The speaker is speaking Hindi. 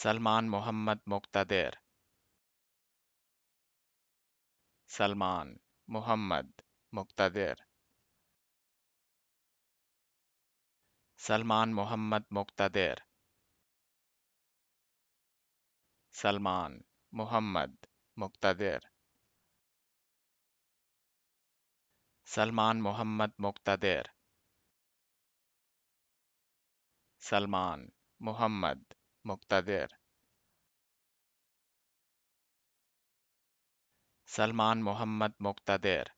सलमान मोहम्मद मुक्तदिर सलमान मोहम्मद मुक्तदिर सलमान मोहम्मद मुक्तदिर सलमान मोहम्मद मुक्तदिर सलमान मोहम्मद मुक्तदिर सलमान मोहम्मद मुक्तादिर सलमान मोहम्मद मुक्तादिर